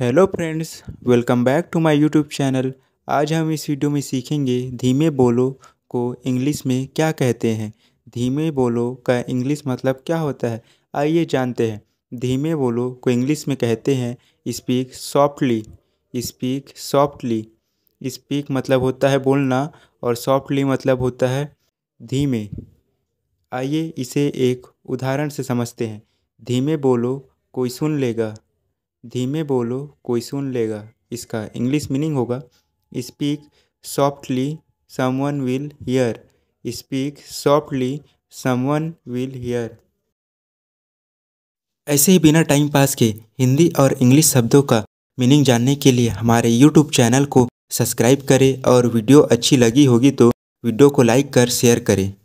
hello friends welcome back to my YouTube channel आज हम इस वीडियो में सीखेंगे धीमे बोलो को इंग्लिश में क्या कहते हैं धीमे बोलो का इंग्लिश मतलब क्या होता है आइए जानते हैं धीमे बोलो को इंग्लिश में कहते हैं speak softly speak softly speak मतलब होता है बोलना और सॉफ्टली मतलब होता है धीमे आइए इसे एक उदाहरण से समझते हैं धीमे बोलो कोई सुन लेगा धीमे बोलो कोई सुन लेगा इसका इंग्लिश मीनिंग होगा speak softly someone will hear speak softly someone will hear ऐसे ही बिना टाइम पास के हिंदी और इंग्लिश शब्दों का मीनिंग जानने के लिए हमारे यूट्यूब चैनल को सब्सक्राइब करें और वीडियो अच्छी लगी होगी तो वीडियो को लाइक कर शेयर करें